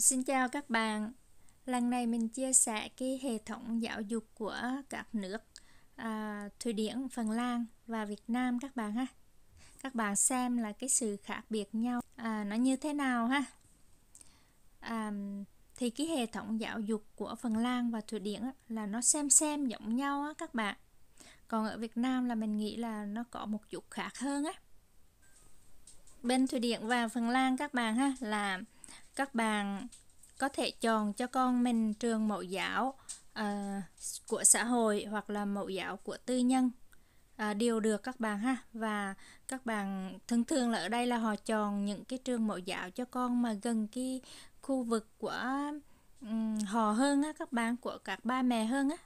Xin chào các bạn. Lần này mình chia sẻ cái hệ thống giáo dục của các nước à, Thụy Điển, Phần Lan và Việt Nam các bạn ha. Các bạn xem là cái sự khác biệt nhau à, nó như thế nào ha. À, thì cái hệ thống giáo dục của Phần Lan và Thụy Điển là nó xem xem giống nhau á các bạn. Còn ở Việt Nam là mình nghĩ là nó có một chút khác hơn á. Bên Thụy Điển và Phần Lan các bạn ha là các bạn có thể chọn cho con mình trường mẫu giáo uh, của xã hội hoặc là mẫu giáo của tư nhân uh, đều được các bạn ha và các bạn thường thường là ở đây là họ chọn những cái trường mẫu giáo cho con mà gần cái khu vực của um, họ hơn á các bạn của các ba mẹ hơn á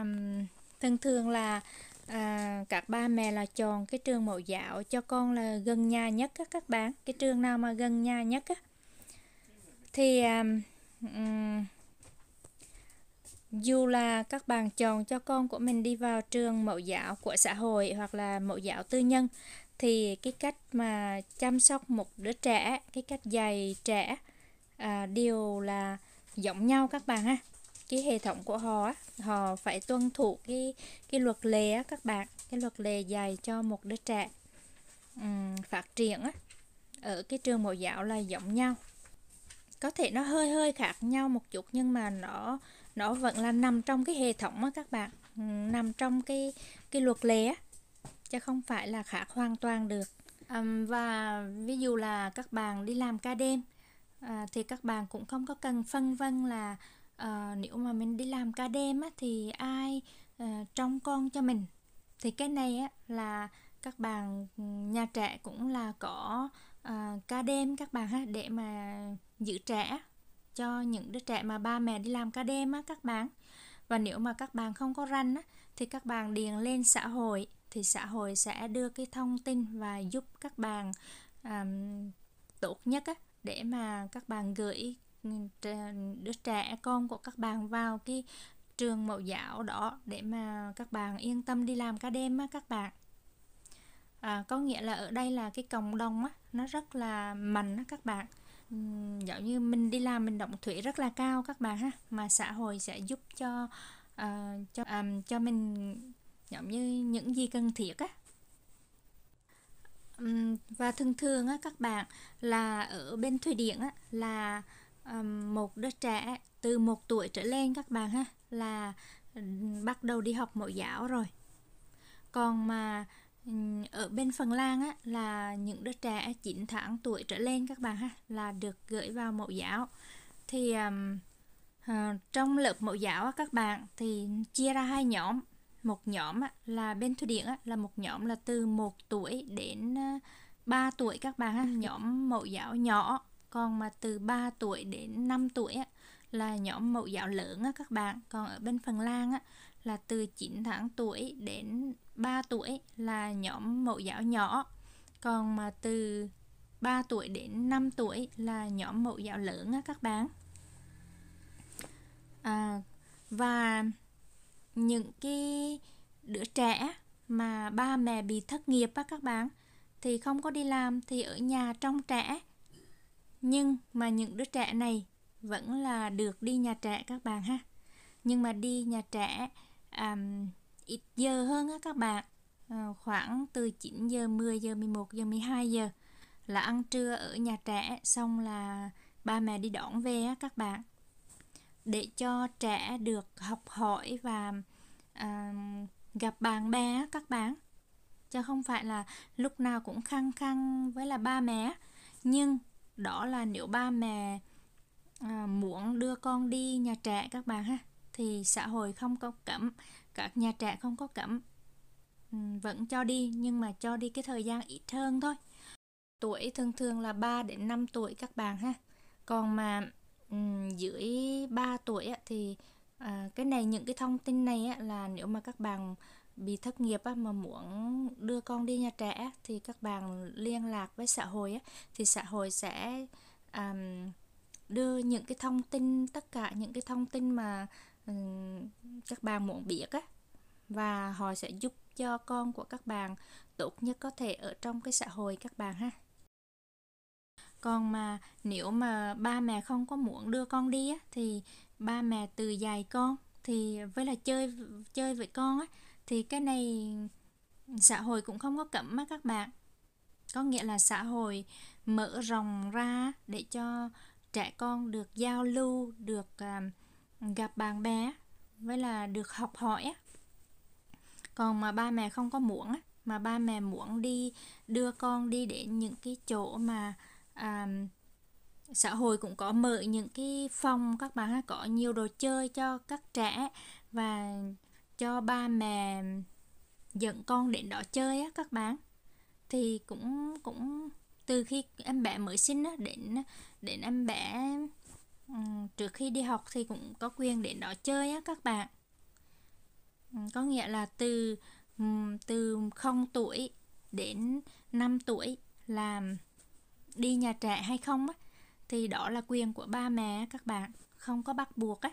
um, thường thường là à, các ba mẹ là chọn cái trường mẫu giáo cho con là gần nhà nhất á các bạn cái trường nào mà gần nhà nhất á thì um, dù là các bạn chọn cho con của mình đi vào trường mẫu giáo của xã hội hoặc là mẫu giáo tư nhân thì cái cách mà chăm sóc một đứa trẻ cái cách dạy trẻ à, đều là giống nhau các bạn ha cái hệ thống của họ họ phải tuân thủ cái cái luật lệ các bạn cái luật lệ dạy cho một đứa trẻ um, phát triển ở cái trường mẫu giáo là giống nhau có thể nó hơi hơi khác nhau một chút nhưng mà nó nó vẫn là nằm trong cái hệ thống á các bạn ừ, nằm trong cái cái luật lệ chứ không phải là khác hoàn toàn được um, và ví dụ là các bạn đi làm ca đêm à, thì các bạn cũng không có cần phân vân là à, nếu mà mình đi làm ca đêm á, thì ai à, trông con cho mình thì cái này á, là các bạn ừ, nhà trẻ cũng là có à, ca đêm các bạn ha để mà giữ trẻ cho những đứa trẻ mà ba mẹ đi làm ca đêm á các bạn và nếu mà các bạn không có ranh á, thì các bạn điền lên xã hội thì xã hội sẽ đưa cái thông tin và giúp các bạn um, tốt nhất á, để mà các bạn gửi ừ, đứa trẻ con của các bạn vào cái trường mẫu giáo đó để mà các bạn yên tâm đi làm ca đêm á các bạn à, có nghĩa là ở đây là cái cộng đồng á nó rất là mạnh á các bạn giống như mình đi làm mình động thủy rất là cao các bạn ha mà xã hội sẽ giúp cho uh, cho um, cho mình giống như những gì cần thiết á um, và thường thường á các bạn là ở bên Thụy điện á là um, một đứa trẻ từ một tuổi trở lên các bạn ha là bắt đầu đi học mẫu giáo rồi còn mà Ừ, ở bên Phần Lan á, là những đứa trẻ 9 tháng tuổi trở lên các bạn ha là được gửi vào mẫu giáo thì um, à, trong lớp mẫu giáo á, các bạn thì chia ra hai nhóm một nhóm á, là bên Thụy Điển á, là một nhóm là từ 1 tuổi đến 3 ờ, tuổi các bạn ha nhóm mẫu giáo nhỏ còn mà từ 3 tuổi đến 5 tuổi á, là nhóm mẫu giáo lớn á, các bạn còn ở bên Phần Lan á, là từ 9 tháng tuổi đến 3 tuổi là nhóm mẫu giáo nhỏ còn mà từ 3 tuổi đến 5 tuổi là nhóm mẫu giáo lớn á các bạn à, và những cái đứa trẻ mà ba mẹ bị thất nghiệp á các bạn thì không có đi làm thì ở nhà trong trẻ nhưng mà những đứa trẻ này vẫn là được đi nhà trẻ các bạn ha nhưng mà đi nhà trẻ um, ít giờ hơn á các bạn ờ, khoảng từ 9 giờ 10 giờ 11 giờ 12 giờ là ăn trưa ở nhà trẻ xong là ba mẹ đi đón về á các bạn để cho trẻ được học hỏi và à, gặp bạn bè á các bạn chứ không phải là lúc nào cũng khăng khăng với là ba mẹ nhưng đó là nếu ba mẹ à, muốn đưa con đi nhà trẻ các bạn ha thì xã hội không có cấm các nhà trẻ không có cấm ừ, vẫn cho đi nhưng mà cho đi cái thời gian ít hơn thôi tuổi thường thường là 3 đến 5 tuổi các bạn ha còn mà ừ, dưới 3 tuổi thì à, cái này những cái thông tin này là nếu mà các bạn bị thất nghiệp á, mà muốn đưa con đi nhà trẻ thì các bạn liên lạc với xã hội á, thì xã hội sẽ um, đưa những cái thông tin tất cả những cái thông tin mà Ừ, các bạn muộn biệt á và họ sẽ giúp cho con của các bạn tốt nhất có thể ở trong cái xã hội các bạn ha còn mà nếu mà ba mẹ không có muốn đưa con đi á, thì ba mẹ từ dạy con thì với là chơi chơi với con á, thì cái này xã hội cũng không có cấm á các bạn có nghĩa là xã hội mở rộng ra để cho trẻ con được giao lưu được uh, gặp bạn bè với là được học hỏi còn mà ba mẹ không có muộn, mà ba mẹ muốn đi đưa con đi đến những cái chỗ mà à, xã hội cũng có mở những cái phòng các bạn ha có nhiều đồ chơi cho các trẻ và cho ba mẹ dẫn con đến đó chơi á các bạn thì cũng cũng từ khi em bé mới sinh á đến đến em bé Ừ, trước khi đi học thì cũng có quyền đến đó chơi á các bạn ừ, có nghĩa là từ ừ, từ 0 tuổi đến 5 tuổi là đi nhà trẻ hay không á thì đó là quyền của ba mẹ các bạn không có bắt buộc á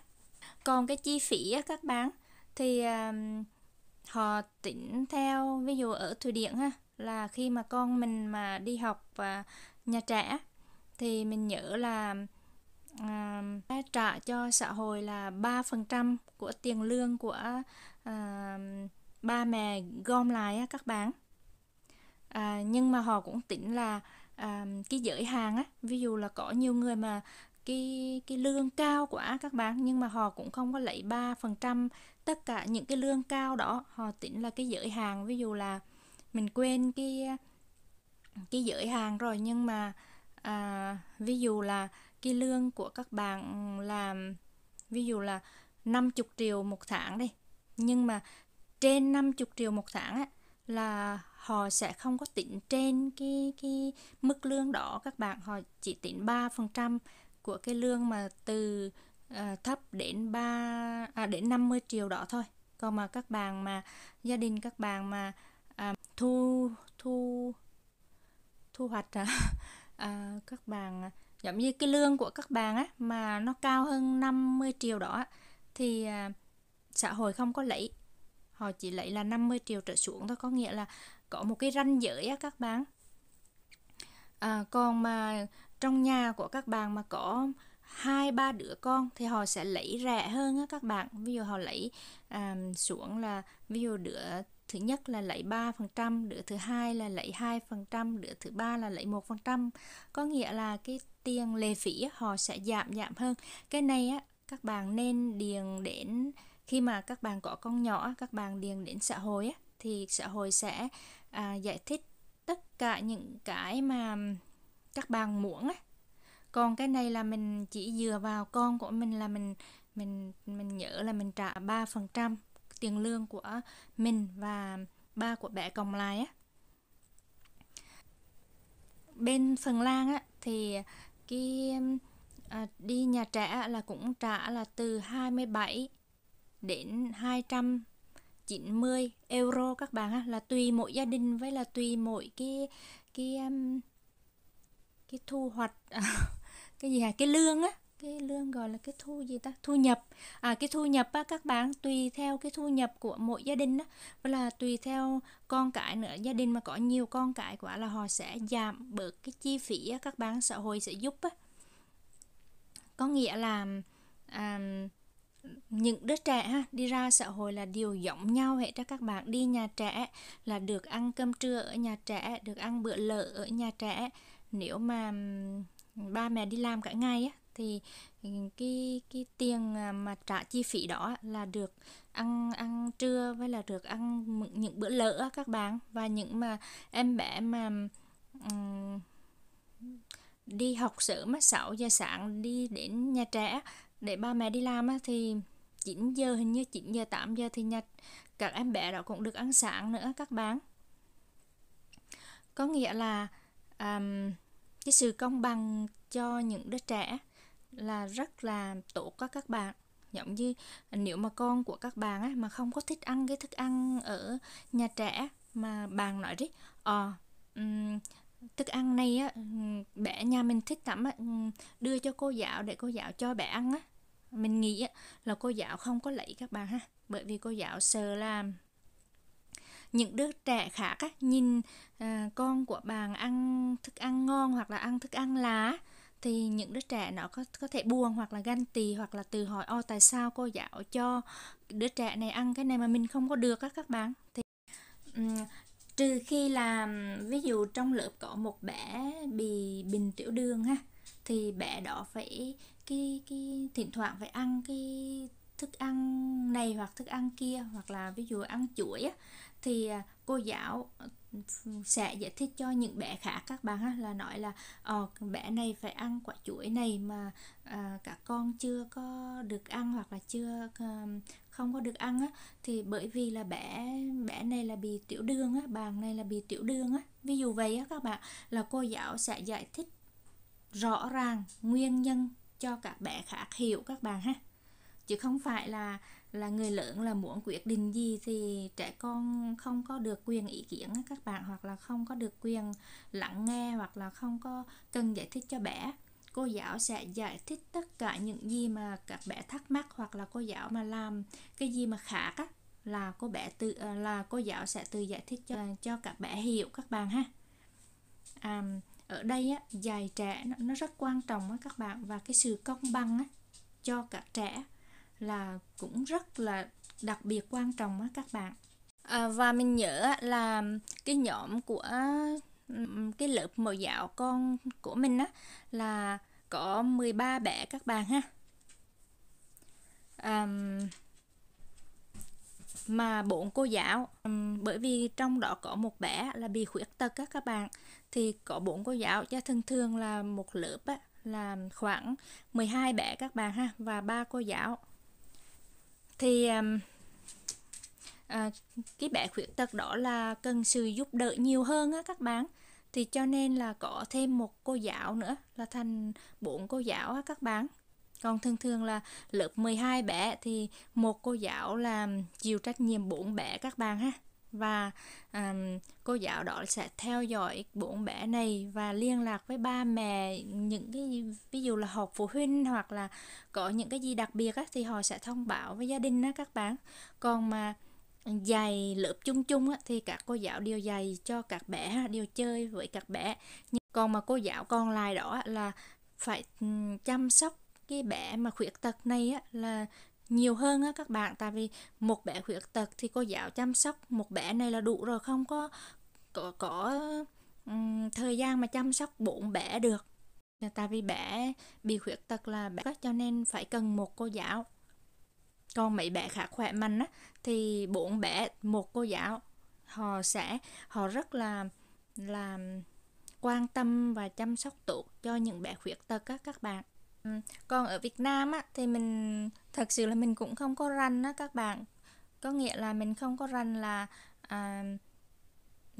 còn cái chi phí á các bạn thì à, họ tính theo ví dụ ở thụy điển ha là khi mà con mình mà đi học và nhà trẻ thì mình nhớ là à, trả cho xã hội là 3% của tiền lương của à, ba mẹ gom lại á, các bạn à, nhưng mà họ cũng tính là à, cái giới hạn á ví dụ là có nhiều người mà cái cái lương cao quá các bạn nhưng mà họ cũng không có lấy 3% tất cả những cái lương cao đó họ tính là cái giới hạn ví dụ là mình quên cái cái giới hạn rồi nhưng mà à, ví dụ là cái lương của các bạn làm ví dụ là 50 triệu một tháng đi nhưng mà trên 50 triệu một tháng á, là họ sẽ không có tính trên cái cái mức lương đó các bạn họ chỉ tính 3% của cái lương mà từ uh, thấp đến 3 à, đến 50 triệu đó thôi còn mà các bạn mà gia đình các bạn mà à, thu thu thu hoạch à, à, các bạn giống như cái lương của các bạn á mà nó cao hơn 50 triệu đó thì à, xã hội không có lấy họ chỉ lấy là 50 triệu trở xuống thôi có nghĩa là có một cái ranh giới á các bạn à, còn mà trong nhà của các bạn mà có hai ba đứa con thì họ sẽ lấy rẻ hơn á các bạn ví dụ họ lấy à, xuống là ví dụ đứa thứ nhất là lấy 3%, đứa thứ hai là lấy 2%, đứa thứ ba là lấy 1%. Có nghĩa là cái tiền lệ phí họ sẽ giảm giảm hơn. Cái này á các bạn nên điền đến khi mà các bạn có con nhỏ, các bạn điền đến xã hội á thì xã hội sẽ à, giải thích tất cả những cái mà các bạn muốn á. Còn cái này là mình chỉ dựa vào con của mình là mình mình mình nhớ là mình trả 3% tiền lương của mình và ba của bé còn lại á bên Phần Lan á thì cái à, đi nhà trẻ là cũng trả là từ 27 đến 290 euro các bạn á là tùy mỗi gia đình với là tùy mỗi cái cái cái, um, cái thu hoạch cái gì hả cái lương á cái lương gọi là cái thu gì ta thu nhập à cái thu nhập á, các bạn tùy theo cái thu nhập của mỗi gia đình đó và là tùy theo con cái nữa gia đình mà có nhiều con cái quả là họ sẽ giảm bớt cái chi phí á, các bạn xã hội sẽ giúp á. có nghĩa là à, những đứa trẻ ha, đi ra xã hội là điều giống nhau hệ cho các bạn đi nhà trẻ là được ăn cơm trưa ở nhà trẻ được ăn bữa lợ ở nhà trẻ nếu mà ba mẹ đi làm cả ngày á thì ừ, cái cái tiền à, mà trả chi phí đó là được ăn ăn trưa với là được ăn những bữa lỡ các bạn và những mà em bé mà um, đi học sớm 6 giờ sáng đi đến nhà trẻ để ba mẹ đi làm thì 9 giờ hình như 9 giờ 8 giờ thì nhà các em bé đó cũng được ăn sáng nữa các bạn có nghĩa là um, cái sự công bằng cho những đứa trẻ là rất là tốt các các bạn giống như nếu mà con của các bạn á, mà không có thích ăn cái thức ăn ở nhà trẻ mà bạn nói đấy ờ um, thức ăn này á bé nhà mình thích lắm á đưa cho cô giáo để cô giáo cho bé ăn á mình nghĩ á, là cô giáo không có lấy các bạn ha bởi vì cô giáo sợ là những đứa trẻ khác á, nhìn à, con của bạn ăn thức ăn ngon hoặc là ăn thức ăn lá thì những đứa trẻ nó có có thể buồn hoặc là ganh tì hoặc là từ hỏi ô tại sao cô giáo cho đứa trẻ này ăn cái này mà mình không có được á các bạn thì um, trừ khi là ví dụ trong lớp có một bé bị bình tiểu đường ha thì bé đó phải cái cái thỉnh thoảng phải ăn cái thức ăn này hoặc thức ăn kia hoặc là ví dụ ăn chuỗi á, thì à, cô giáo sẽ giải thích cho những bé khác các bạn á, là nói là ờ, bé này phải ăn quả chuối này mà à, cả con chưa có được ăn hoặc là chưa à, không có được ăn á thì bởi vì là bé bé này là bị tiểu đường á bạn này là bị tiểu đường á ví dụ vậy á các bạn là cô giáo sẽ giải thích rõ ràng nguyên nhân cho các bé khác hiểu các bạn ha chứ không phải là là người lớn là muốn quyết định gì thì trẻ con không có được quyền ý kiến các bạn hoặc là không có được quyền lắng nghe hoặc là không có cần giải thích cho bé cô giáo sẽ giải thích tất cả những gì mà các bé thắc mắc hoặc là cô giáo mà làm cái gì mà khác á, là cô bé tự ờ, là cô giáo sẽ tự giải thích cho cho các bé hiểu các bạn ha à, ở đây á, dạy trẻ nó, nó rất quan trọng á, các bạn và cái sự công bằng á, cho các trẻ là cũng rất là đặc biệt quan trọng á các bạn à, và mình nhớ là cái nhóm của cái lớp mẫu giáo con của mình á là có 13 bé các bạn ha à, mà bốn cô giáo bởi vì trong đó có một bé là bị khuyết tật các các bạn thì có bốn cô giáo cho thường thường là một lớp á, là khoảng 12 bé các bạn ha và ba cô giáo thì um, à, cái bạn khuyết tật đó là cần sự giúp đỡ nhiều hơn á các bạn thì cho nên là có thêm một cô giáo nữa là thành bốn cô giáo á các bạn còn thường thường là lớp 12 bé thì một cô giáo làm chịu trách nhiệm bốn bé các bạn ha và um, cô giáo đó sẽ theo dõi bốn bé này và liên lạc với ba mẹ những cái ví dụ là họp phụ huynh hoặc là có những cái gì đặc biệt á, thì họ sẽ thông báo với gia đình á, các bạn còn mà dạy lớp chung chung á, thì các cô giáo đều dạy cho các bé đều chơi với các bé còn mà cô giáo còn lại đó là phải chăm sóc cái bé mà khuyết tật này á, là nhiều hơn á các bạn tại vì một bé khuyết tật thì cô giáo chăm sóc một bé này là đủ rồi không có có có um, thời gian mà chăm sóc bốn bé được tại vì bé bị khuyết tật là bé cho nên phải cần một cô giáo còn mấy bé khác khỏe mạnh á thì bốn bé một cô giáo họ sẽ họ rất là là quan tâm và chăm sóc tốt cho những bé khuyết tật các các bạn còn ở Việt Nam á thì mình thật sự là mình cũng không có ranh á các bạn có nghĩa là mình không có ranh là à,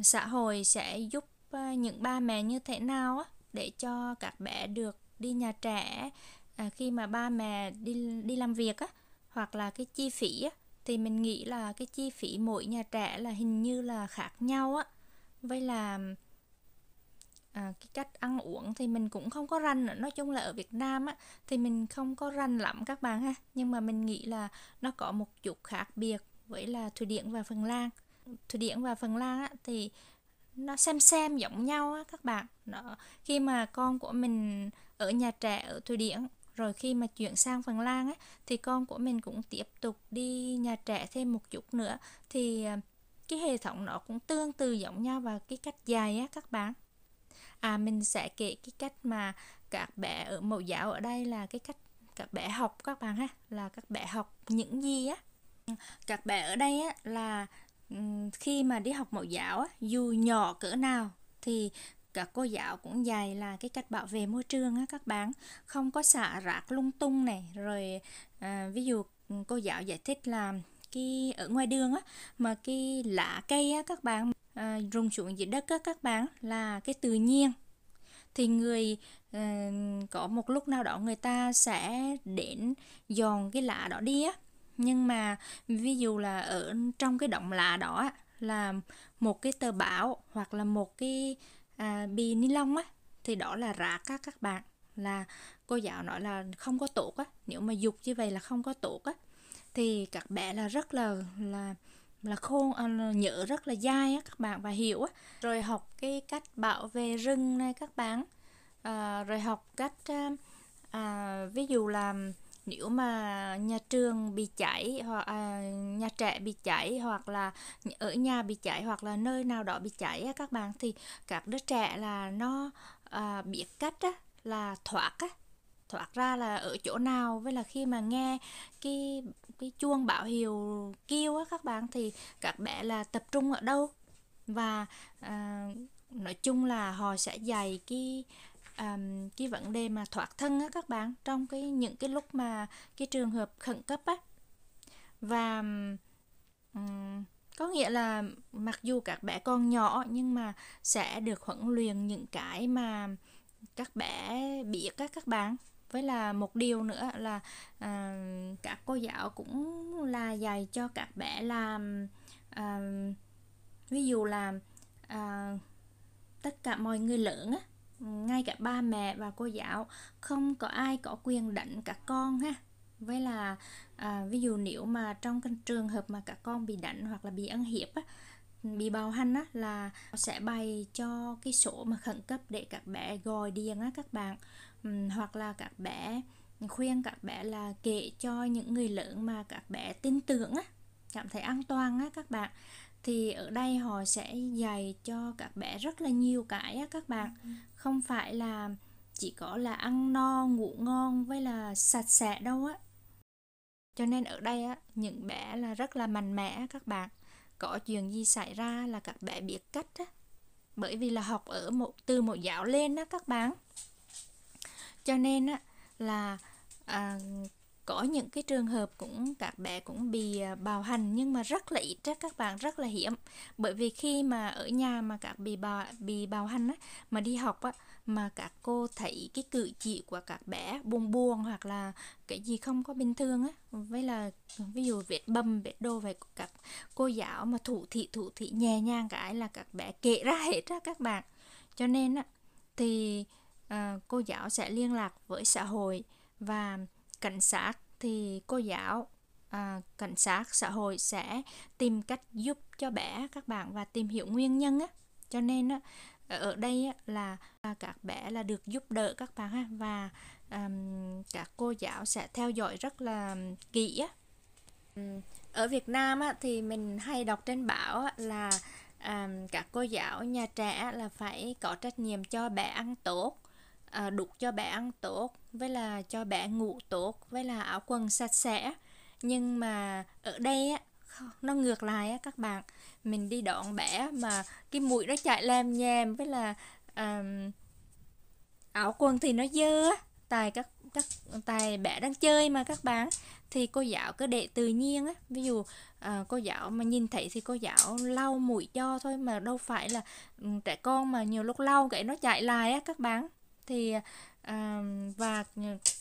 xã hội sẽ giúp à, những ba mẹ như thế nào á để cho các bé được đi nhà trẻ à, khi mà ba mẹ đi đi làm việc á hoặc là cái chi phí á thì mình nghĩ là cái chi phí mỗi nhà trẻ là hình như là khác nhau á với là à, cái cách ăn uống thì mình cũng không có rành nói chung là ở Việt Nam á thì mình không có rành lắm các bạn ha nhưng mà mình nghĩ là nó có một chút khác biệt với là Thụy Điển và Phần Lan Thụy Điển và Phần Lan á thì nó xem xem giống nhau á các bạn nó khi mà con của mình ở nhà trẻ ở Thụy Điển rồi khi mà chuyển sang Phần Lan á thì con của mình cũng tiếp tục đi nhà trẻ thêm một chút nữa thì à, cái hệ thống nó cũng tương tự giống nhau và cái cách dài á các bạn à mình sẽ kể cái cách mà các bé ở mẫu giáo ở đây là cái cách các bé học các bạn ha là các bé học những gì á các bé ở đây á là khi mà đi học mẫu giáo á, dù nhỏ cỡ nào thì các cô giáo cũng dạy là cái cách bảo vệ môi trường á các bạn không có xả rác lung tung này rồi à, ví dụ cô giáo giải thích là cái ở ngoài đường á mà cái lá cây á các bạn à, rùng xuống dưới đất các các bạn là cái tự nhiên thì người à, có một lúc nào đó người ta sẽ đến dòn cái lạ đó đi á nhưng mà ví dụ là ở trong cái động lạ đó là một cái tờ báo hoặc là một cái à, bì ni lông á thì đó là rác các các bạn là cô giáo nói là không có tốt á nếu mà dục như vậy là không có tốt á thì các bé là rất là là là khôn à, nhớ rất là dai á các bạn và hiểu á rồi học cái cách bảo vệ rừng này các bạn à, rồi học cách à, à, ví dụ là nếu mà nhà trường bị cháy hoặc à, nhà trẻ bị cháy hoặc là ở nhà bị cháy hoặc là nơi nào đó bị cháy á, các bạn thì các đứa trẻ là nó à, biết cách á, là thoát á, thoát ra là ở chỗ nào với là khi mà nghe cái cái chuông bảo hiệu kêu á các bạn thì các bé là tập trung ở đâu và à, nói chung là họ sẽ dạy cái um, cái vấn đề mà thoát thân á các bạn trong cái những cái lúc mà cái trường hợp khẩn cấp á và um, có nghĩa là mặc dù các bé con nhỏ nhưng mà sẽ được huấn luyện những cái mà các bé biết các các bạn với là một điều nữa là à, các cô giáo cũng là dạy cho các bé làm à, ví dụ là à, tất cả mọi người lớn á ngay cả ba mẹ và cô giáo không có ai có quyền đánh cả con ha với là à, ví dụ nếu mà trong cái trường hợp mà cả con bị đánh hoặc là bị ăn hiếp á, bị bạo hành á, là sẽ bày cho cái sổ mà khẩn cấp để các bé gọi điện á các bạn hoặc là các bé khuyên các bé là kể cho những người lớn mà các bé tin tưởng á cảm thấy an toàn á các bạn thì ở đây họ sẽ dạy cho các bé rất là nhiều cái á các bạn ừ, ừ. không phải là chỉ có là ăn no ngủ ngon với là sạch sẽ đâu á cho nên ở đây á những bé là rất là mạnh mẽ các bạn có chuyện gì xảy ra là các bé biết cách á bởi vì là học ở một từ một giáo lên á các bạn cho nên á là à, có những cái trường hợp cũng các bé cũng bị à, bạo hành nhưng mà rất là ít chắc các bạn rất là hiếm bởi vì khi mà ở nhà mà các bị bạo bị bạo hành á, mà đi học á, mà các cô thấy cái cử chỉ của các bé buồn buồn hoặc là cái gì không có bình thường á với là ví dụ vết bầm vết đô vậy các cô giáo mà thủ thị thủ thị nhẹ nhàng cái là các bé kể ra hết ra các bạn cho nên á thì Ờ, cô giáo sẽ liên lạc với xã hội và cảnh sát thì cô giáo à, cảnh sát xã hội sẽ tìm cách giúp cho bé các bạn và tìm hiểu nguyên nhân á cho nên á, ở đây á, là các bé là được giúp đỡ các bạn ha và um, các cô giáo sẽ theo dõi rất là kỹ á ở Việt Nam á, thì mình hay đọc trên báo á, là um, các cô giáo nhà trẻ là phải có trách nhiệm cho bé ăn tốt à, đút cho bé ăn tốt với là cho bé ngủ tốt với là áo quần sạch sẽ nhưng mà ở đây á nó ngược lại á các bạn mình đi đoạn bẻ mà cái mũi nó chạy lem nhem với là um, áo quần thì nó dơ á tại các các tài bẻ đang chơi mà các bạn thì cô giáo cứ để tự nhiên á ví dụ à, cô giáo mà nhìn thấy thì cô giáo lau mũi cho thôi mà đâu phải là ừ, trẻ con mà nhiều lúc lau cái nó chạy lại á các bạn thì à, và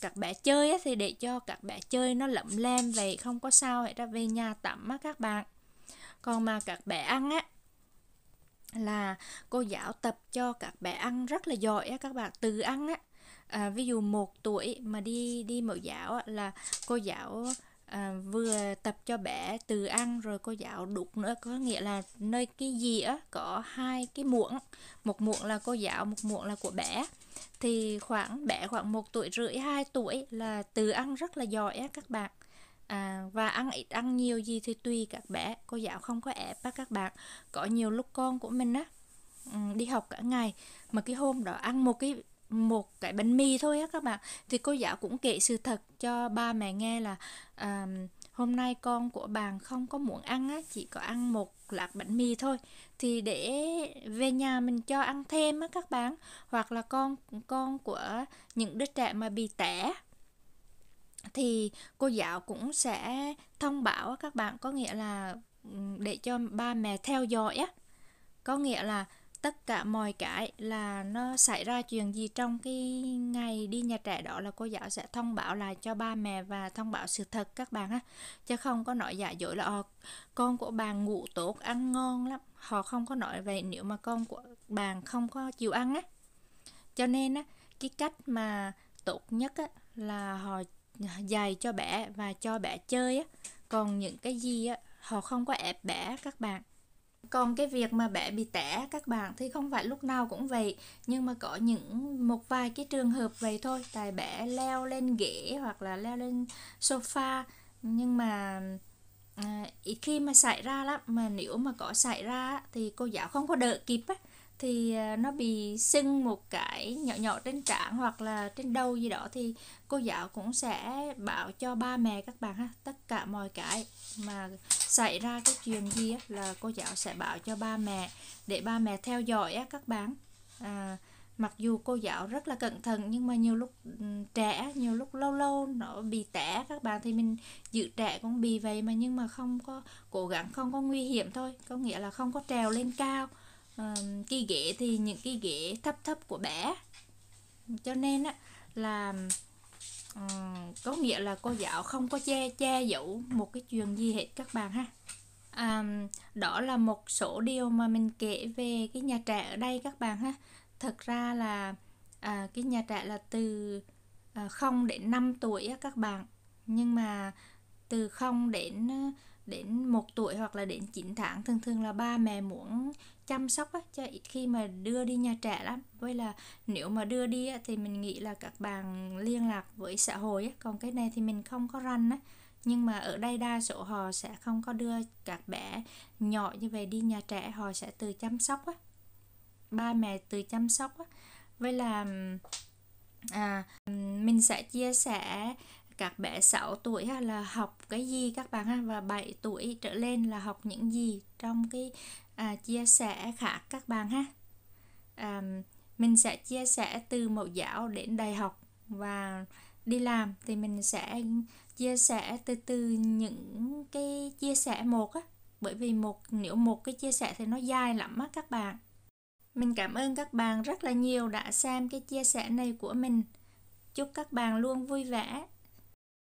các bé chơi thì để cho các bé chơi nó lẩm lem vậy không có sao hãy ra về nhà tắm á các bạn còn mà các bé ăn á là cô giáo tập cho các bé ăn rất là giỏi á các bạn từ ăn á à, ví dụ một tuổi mà đi đi mẫu giáo á, là cô giáo à, vừa tập cho bé từ ăn rồi cô giáo đục nữa có nghĩa là nơi cái dĩa có hai cái muỗng một muỗng là cô giáo một muỗng là của bé thì khoảng bé khoảng một tuổi rưỡi hai tuổi là từ ăn rất là giỏi á các bạn à, và ăn ít ăn nhiều gì thì tùy các bé cô giáo không có ép á các bạn có nhiều lúc con của mình á ừ, đi học cả ngày mà cái hôm đó ăn một cái một cái bánh mì thôi á các bạn thì cô giáo cũng kể sự thật cho ba mẹ nghe là à, hôm nay con của bạn không có muốn ăn á chỉ có ăn một lát bánh mì thôi thì để về nhà mình cho ăn thêm á các bạn hoặc là con con của những đứa trẻ mà bị tẻ thì cô giáo cũng sẽ thông báo các bạn có nghĩa là để cho ba mẹ theo dõi á có nghĩa là tất cả mọi cái là nó xảy ra chuyện gì trong cái ngày đi nhà trẻ đó là cô giáo sẽ thông báo lại cho ba mẹ và thông báo sự thật các bạn á chứ không có nói giả dối là ờ, con của bạn ngủ tốt ăn ngon lắm họ không có nói vậy nếu mà con của bạn không có chịu ăn á cho nên á cái cách mà tốt nhất á, là họ dạy cho bé và cho bé chơi á còn những cái gì á họ không có ép bé các bạn còn cái việc mà bé bị té các bạn thì không phải lúc nào cũng vậy nhưng mà có những một vài cái trường hợp vậy thôi tại bé leo lên ghế hoặc là leo lên sofa nhưng mà à, khi mà xảy ra lắm mà nếu mà có xảy ra thì cô giáo không có đỡ kịp á thì à, nó bị sưng một cái nhỏ nhỏ trên trán hoặc là trên đầu gì đó thì cô giáo cũng sẽ bảo cho ba mẹ các bạn ha tất cả mọi cái mà xảy ra cái chuyện gì á, là cô giáo sẽ bảo cho ba mẹ để ba mẹ theo dõi á, các bạn à, mặc dù cô giáo rất là cẩn thận nhưng mà nhiều lúc ừ, trẻ nhiều lúc lâu lâu nó bị tẻ các bạn thì mình giữ trẻ cũng bị vậy mà nhưng mà không có cố gắng không có nguy hiểm thôi có nghĩa là không có trèo lên cao um, uh, cái ghẻ thì những cái ghẻ thấp thấp của bé cho nên á là um, có nghĩa là cô giáo không có che che giấu một cái chuyện gì hết các bạn ha um, đó là một số điều mà mình kể về cái nhà trẻ ở đây các bạn ha thật ra là à, cái nhà trẻ là từ à, ờ, 0 đến 5 tuổi á, các bạn nhưng mà từ 0 đến ờ, đến 1 tuổi hoặc là đến 9 tháng thường thường là ba mẹ muốn chăm sóc á, cho khi mà đưa đi nhà trẻ lắm với là nếu mà đưa đi á, thì mình nghĩ là các bạn liên lạc với xã hội á. còn cái này thì mình không có ranh á nhưng mà ở đây đa số họ sẽ không có đưa các bé nhỏ như vậy đi nhà trẻ họ sẽ tự chăm sóc á ba mẹ tự chăm sóc á với là à, mình sẽ chia sẻ các bé 6 tuổi là học cái gì các bạn ha và 7 tuổi trở lên là học những gì trong cái à, chia sẻ khác các bạn ha à, mình sẽ chia sẻ từ mẫu giáo đến đại học và đi làm thì mình sẽ chia sẻ từ từ những cái chia sẻ một á bởi vì một nếu một cái chia sẻ thì nó dài lắm á các bạn mình cảm ơn các bạn rất là nhiều đã xem cái chia sẻ này của mình chúc các bạn luôn vui vẻ